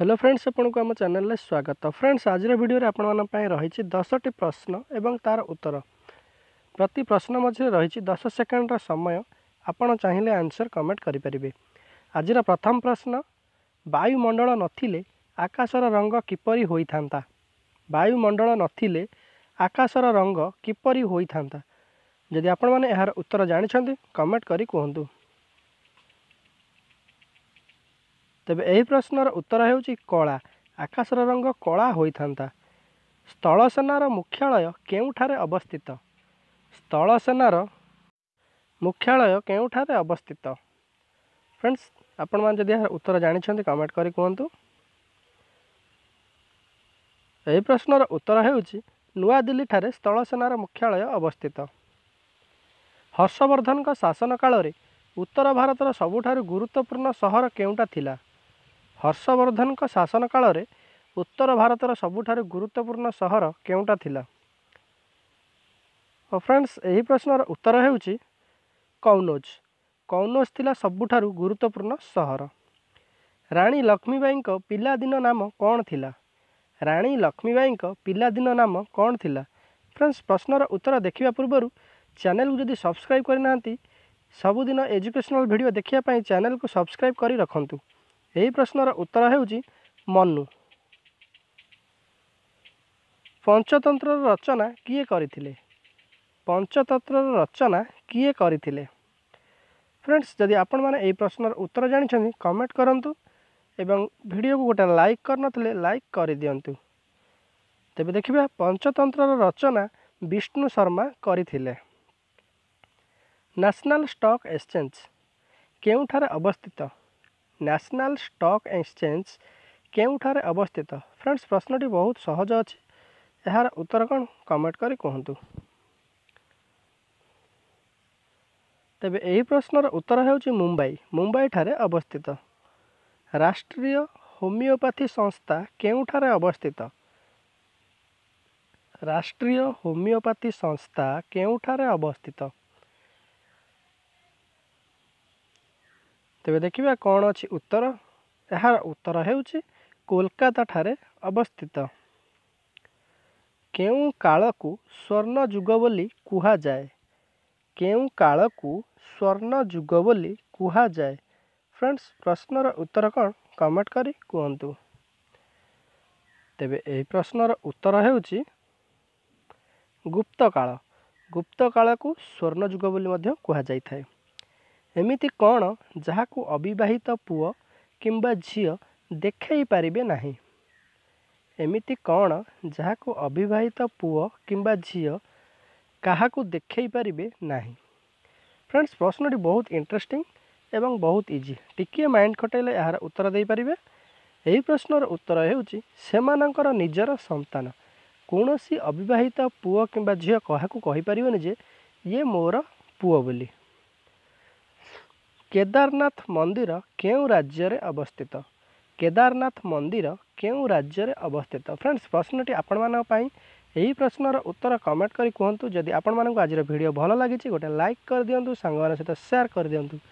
hello friends আপনার আমার চ্যানেলে স্বাগত ফ্রেন্ডস আজর ভিডিওরে আপনার রয়েছে দশটি প্রশ্ন এবং তার উত্তর প্রতি প্রশ্ন মধ্যে রয়েছে দশ সেকেন্ডর সময় আপনার চাইলে আনসর কমেন্ট করে পারে আজর প্রথম প্রশ্ন বায়ুমণ্ডল নথিলে আকাশর রঙ কিপরি হয়ে থাকে বায়ুমণ্ডল নথিলে আকাশর রঙ কিপরি হয়ে থাকে যদি আপনার এর উত্তর জাঁচান কমেন্ট করে কুহতু ତେବେ ଏହି ପ୍ରଶ୍ନର ଉତ୍ତର ହେଉଛି କଳା ଆକାଶର ରଙ୍ଗ କଳା ହୋଇଥାନ୍ତା ସ୍ଥଳସେନାର ମୁଖ୍ୟାଳୟ କେଉଁଠାରେ ଅବସ୍ଥିତ ସ୍ଥଳସେନାର ମୁଖ୍ୟାଳୟ କେଉଁଠାରେ ଅବସ୍ଥିତ ଫ୍ରେଣ୍ଡସ୍ ଆପଣମାନେ ଯଦି ଏହାର ଉତ୍ତର ଜାଣିଛନ୍ତି କମେଣ୍ଟ କରି କୁହନ୍ତୁ ଏହି ପ୍ରଶ୍ନର ଉତ୍ତର ହେଉଛି ନୂଆଦିଲ୍ଲୀଠାରେ ସ୍ଥଳସେନାର ମୁଖ୍ୟାଳୟ ଅବସ୍ଥିତ ହର୍ଷବର୍ଦ୍ଧନଙ୍କ ଶାସନ କାଳରେ ଉତ୍ତର ଭାରତର ସବୁଠାରୁ ଗୁରୁତ୍ୱପୂର୍ଣ୍ଣ ସହର କେଉଁଟା ଥିଲା ହର୍ଷବର୍ଦ୍ଧନଙ୍କ ଶାସନ କାଳରେ ଉତ୍ତର ଭାରତର ସବୁଠାରୁ ଗୁରୁତ୍ୱପୂର୍ଣ୍ଣ ସହର କେଉଁଟା ଥିଲା ଓ ଫ୍ରେଣ୍ଡସ୍ ଏହି ପ୍ରଶ୍ନର ଉତ୍ତର ହେଉଛି କୌନୋଜ କୌନୋଜ ଥିଲା ସବୁଠାରୁ ଗୁରୁତ୍ୱପୂର୍ଣ୍ଣ ସହର ରାଣୀ ଲକ୍ଷ୍ମୀବାଈଙ୍କ ପିଲାଦିନ ନାମ କ'ଣ ଥିଲା ରାଣୀ ଲକ୍ଷ୍ମୀବାଈଙ୍କ ପିଲାଦିନ ନାମ କ'ଣ ଥିଲା ଫ୍ରେଣ୍ଡସ୍ ପ୍ରଶ୍ନର ଉତ୍ତର ଦେଖିବା ପୂର୍ବରୁ ଚ୍ୟାନେଲକୁ ଯଦି ସବସ୍କ୍ରାଇବ୍ କରିନାହାନ୍ତି ସବୁଦିନ ଏଜୁକେସନାଲ୍ ଭିଡ଼ିଓ ଦେଖିବା ପାଇଁ ଚ୍ୟାନେଲକୁ ସବସ୍କ୍ରାଇବ୍ କରି ରଖନ୍ତୁ ଏହି ପ୍ରଶ୍ନର ଉତ୍ତର ହେଉଛି ମନୁ ପଞ୍ଚତନ୍ତ୍ରର ରଚନା କିଏ କରିଥିଲେ ପଞ୍ଚତନ୍ତ୍ରର ରଚନା କିଏ କରିଥିଲେ ଫ୍ରେଣ୍ଡସ୍ ଯଦି ଆପଣମାନେ ଏହି ପ୍ରଶ୍ନର ଉତ୍ତର ଜାଣିଛନ୍ତି କମେଣ୍ଟ କରନ୍ତୁ ଏବଂ ଭିଡ଼ିଓକୁ ଗୋଟେ ଲାଇକ୍ କରିନଥିଲେ ଲାଇକ୍ କରିଦିଅନ୍ତୁ ତେବେ ଦେଖିବା ପଞ୍ଚତନ୍ତ୍ରର ରଚନା ବିଷ୍ଣୁ ଶର୍ମା କରିଥିଲେ ନ୍ୟାସନାଲ୍ ଷ୍ଟକ୍ ଏକ୍ସଚେଞ୍ଜ କେଉଁଠାରେ ଅବସ୍ଥିତ ନ୍ୟାସନାଲ୍ ଷ୍ଟକ୍ ଏକ୍ସଚେଞ୍ଜ କେଉଁଠାରେ ଅବସ୍ଥିତ ଫ୍ରେଣ୍ଡସ୍ ପ୍ରଶ୍ନଟି ବହୁତ ସହଜ ଅଛି ଏହାର ଉତ୍ତର କ'ଣ କମେଣ୍ଟ କରି କୁହନ୍ତୁ ତେବେ ଏହି ପ୍ରଶ୍ନର ଉତ୍ତର ହେଉଛି ମୁମ୍ବାଇ ମୁମ୍ବାଇଠାରେ ଅବସ୍ଥିତ ରାଷ୍ଟ୍ରୀୟ ହୋମିଓପାଥି ସଂସ୍ଥା କେଉଁଠାରେ ଅବସ୍ଥିତ ରାଷ୍ଟ୍ରୀୟ ହୋମିଓପାଥି ସଂସ୍ଥା କେଉଁଠାରେ ଅବସ୍ଥିତ ତେବେ ଦେଖିବା କ'ଣ ଅଛି ଉତ୍ତର ଏହାର ଉତ୍ତର ହେଉଛି କୋଲକାତା ଠାରେ ଅବସ୍ଥିତ କେଉଁ କାଳକୁ ସ୍ୱର୍ଣ୍ଣ ଯୁଗ ବୋଲି କୁହାଯାଏ କେଉଁ କାଳକୁ ସ୍ୱର୍ଣ୍ଣ ଯୁଗ ବୋଲି କୁହାଯାଏ ଫ୍ରେଣ୍ଡସ୍ ପ୍ରଶ୍ନର ଉତ୍ତର କ'ଣ କମେଣ୍ଟ କରି କୁହନ୍ତୁ ତେବେ ଏହି ପ୍ରଶ୍ନର ଉତ୍ତର ହେଉଛି ଗୁପ୍ତକାଳ ଗୁପ୍ତକାଳକୁ ସ୍ୱର୍ଣ୍ଣ ଯୁଗ ବୋଲି ମଧ୍ୟ କୁହାଯାଇଥାଏ ଏମିତି କ'ଣ ଯାହାକୁ ଅବିବାହିତ ପୁଅ କିମ୍ବା ଝିଅ ଦେଖେଇ ପାରିବେ ନାହିଁ ଏମିତି କ'ଣ ଯାହାକୁ ଅବିବାହିତ ପୁଅ କିମ୍ବା ଝିଅ କାହାକୁ ଦେଖେଇ ପାରିବେ ନାହିଁ ଫ୍ରେଣ୍ଡସ୍ ପ୍ରଶ୍ନଟି ବହୁତ ଇଣ୍ଟରେଷ୍ଟିଂ ଏବଂ ବହୁତ ଇଜି ଟିକିଏ ମାଇଣ୍ଡ ଖଟାଇଲେ ଏହାର ଉତ୍ତର ଦେଇପାରିବେ ଏହି ପ୍ରଶ୍ନର ଉତ୍ତର ହେଉଛି ସେମାନଙ୍କର ନିଜର ସନ୍ତାନ କୌଣସି ଅବିବାହିତ ପୁଅ କିମ୍ବା ଝିଅ କାହାକୁ କହିପାରିବନି ଯେ ଇଏ ମୋର ପୁଅ ବୋଲି କେଦାରନାଥ ମନ୍ଦିର କେଉଁ ରାଜ୍ୟରେ ଅବସ୍ଥିତ କେଦାରନାଥ ମନ୍ଦିର କେଉଁ ରାଜ୍ୟରେ ଅବସ୍ଥିତ ଫ୍ରେଣ୍ଡସ୍ ପ୍ରଶ୍ନଟି ଆପଣମାନଙ୍କ ପାଇଁ ଏହି ପ୍ରଶ୍ନର ଉତ୍ତର କମେଣ୍ଟ କରି କୁହନ୍ତୁ ଯଦି ଆପଣମାନଙ୍କୁ ଆଜିର ଭିଡ଼ିଓ ଭଲ ଲାଗିଛି ଗୋଟେ ଲାଇକ୍ କରିଦିଅନ୍ତୁ ସାଙ୍ଗମାନଙ୍କ ସହିତ ସେୟାର କରିଦିଅନ୍ତୁ